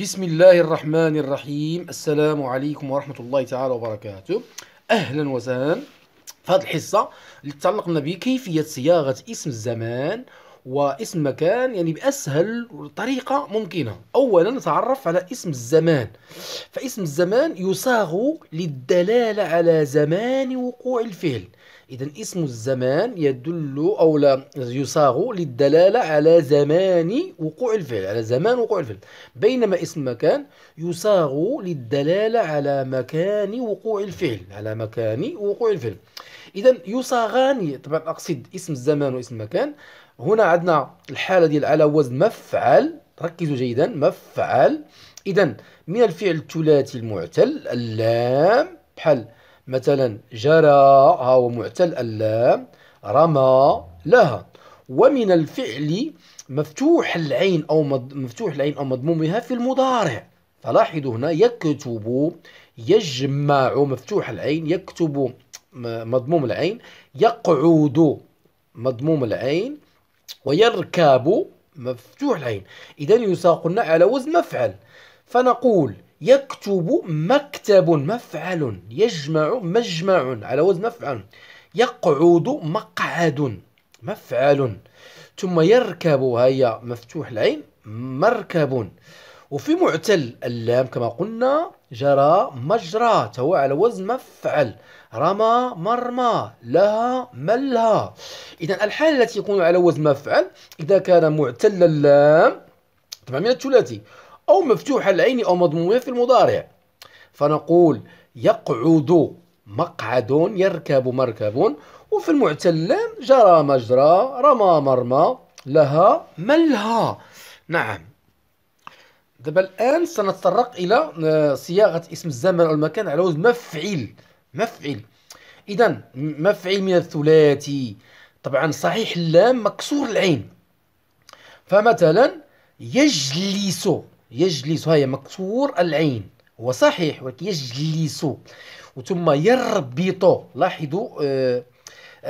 بسم الله الرحمن الرحيم السلام عليكم ورحمة الله تعالى وبركاته أهلا وسهلا في هذه الحصة اللي تعلقنا بكيفية صياغة اسم الزمان واسم مكان يعني بأسهل طريقة ممكنة أولا نتعرف على اسم الزمان فاسم الزمان يصاغ للدلالة على زمان وقوع الفعل إذا اسم الزمان يدل أو لا يصاغ للدلالة على زمان وقوع الفعل على زمان وقوع الفعل بينما اسم مكان يصاغ للدلالة على مكان وقوع الفعل على مكان وقوع الفعل إذا يصاغان طبعا أقصد اسم الزمان واسم المكان هنا عندنا الحالة ديال على وزن مفعل ركزوا جيدا مفعل إذا من الفعل الثلاثي المعتل اللام بحال مثلا جرى ها هو معتل اللام رمى لها ومن الفعل مفتوح العين أو مفتوح العين أو مضمومها في المضارع فلاحظوا هنا يكتب يجمع مفتوح العين يكتب مضموم العين يقعد مضموم العين ويركب مفتوح العين إذا يساقنا على وزن مفعل فنقول يكتب مكتب مفعل يجمع مجمع على وزن مفعل يقعد مقعد مفعل ثم يركب هيا مفتوح العين مركب وفي معتل اللام كما قلنا جرى مجرى توا على وزن مفعل رمى مرمى لها ملها إذا الحال التي يكون على وزن مفعل إذا كان معتل اللام طبعا من الثلاثي أو مفتوح العين أو مضمومة في المضارع فنقول يقعد مقعد يركب مركب وفي المعتل جرى مجرى رمى مرمى لها ملها نعم دابا الان سنتطرق الى آه، صياغه اسم الزمن او المكان على وزن مفعل مفعل اذا مفعل من الثلاثي طبعا صحيح اللام مكسور العين فمثلا يجلس يجلس هي مكسور العين هو صحيح ولكن يجلس وثم يربط لاحظوا آه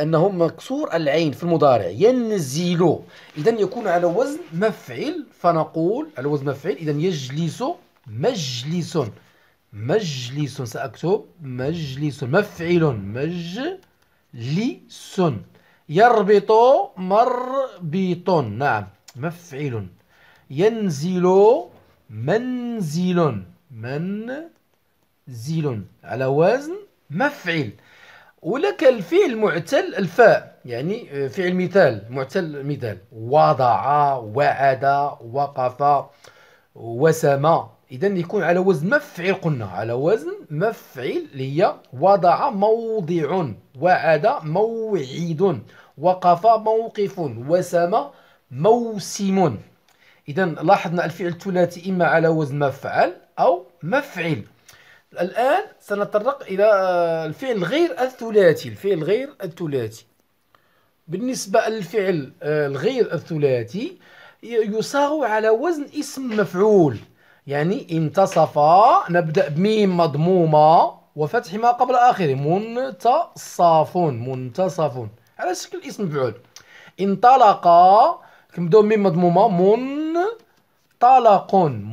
انه مكسور العين في المضارع ينزل اذا يكون على وزن مفعل فنقول على وزن مفعل اذا يجلس مجلس مجلس ساكتب مجلس مفعل مجلس يربط مربط نعم مفعل ينزل منزل منزل على وزن مفعل ولك الفعل معتل الفاء يعني آه، فعل مثال معتل مثال وضع وعد وقف وسما اذا يكون على وزن مفعل قلنا على وزن مفعل اللي هي وضع موضع وعد موعد وقف موقف وسما موسم اذا لاحظنا الفعل الثلاثي اما على وزن مفعل او مفعل الآن سنتطرق إلى آه، الفعل غير الثلاثي الفعل غير الثلاثي بالنسبة للفعل آه، الغير الثلاثي يصاغ على وزن اسم مفعول يعني انتصف نبدأ بميم مضمومة وفتح ما قبل آخره منتصف منتصف على شكل اسم مفعول انطلق كنبداو بميم مضمومة منطلق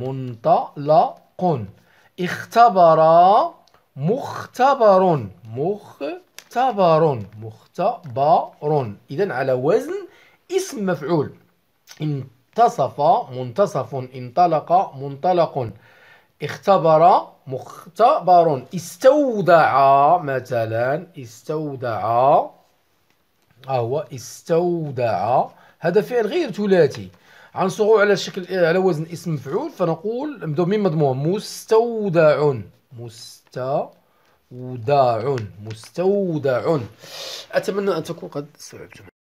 منطلق اختبر مختبر مختبر مختبر إذا على وزن اسم مفعول انتصف منتصف انطلق منطلق اختبر مختبر استودع مثلا استودع هو استودع هذا فعل غير ثلاثي عنصره على شكل على وزن اسم مفعول فنقول من مضمون مستودع مستودع مستودع أتمنى أن تكون قد استوعبتم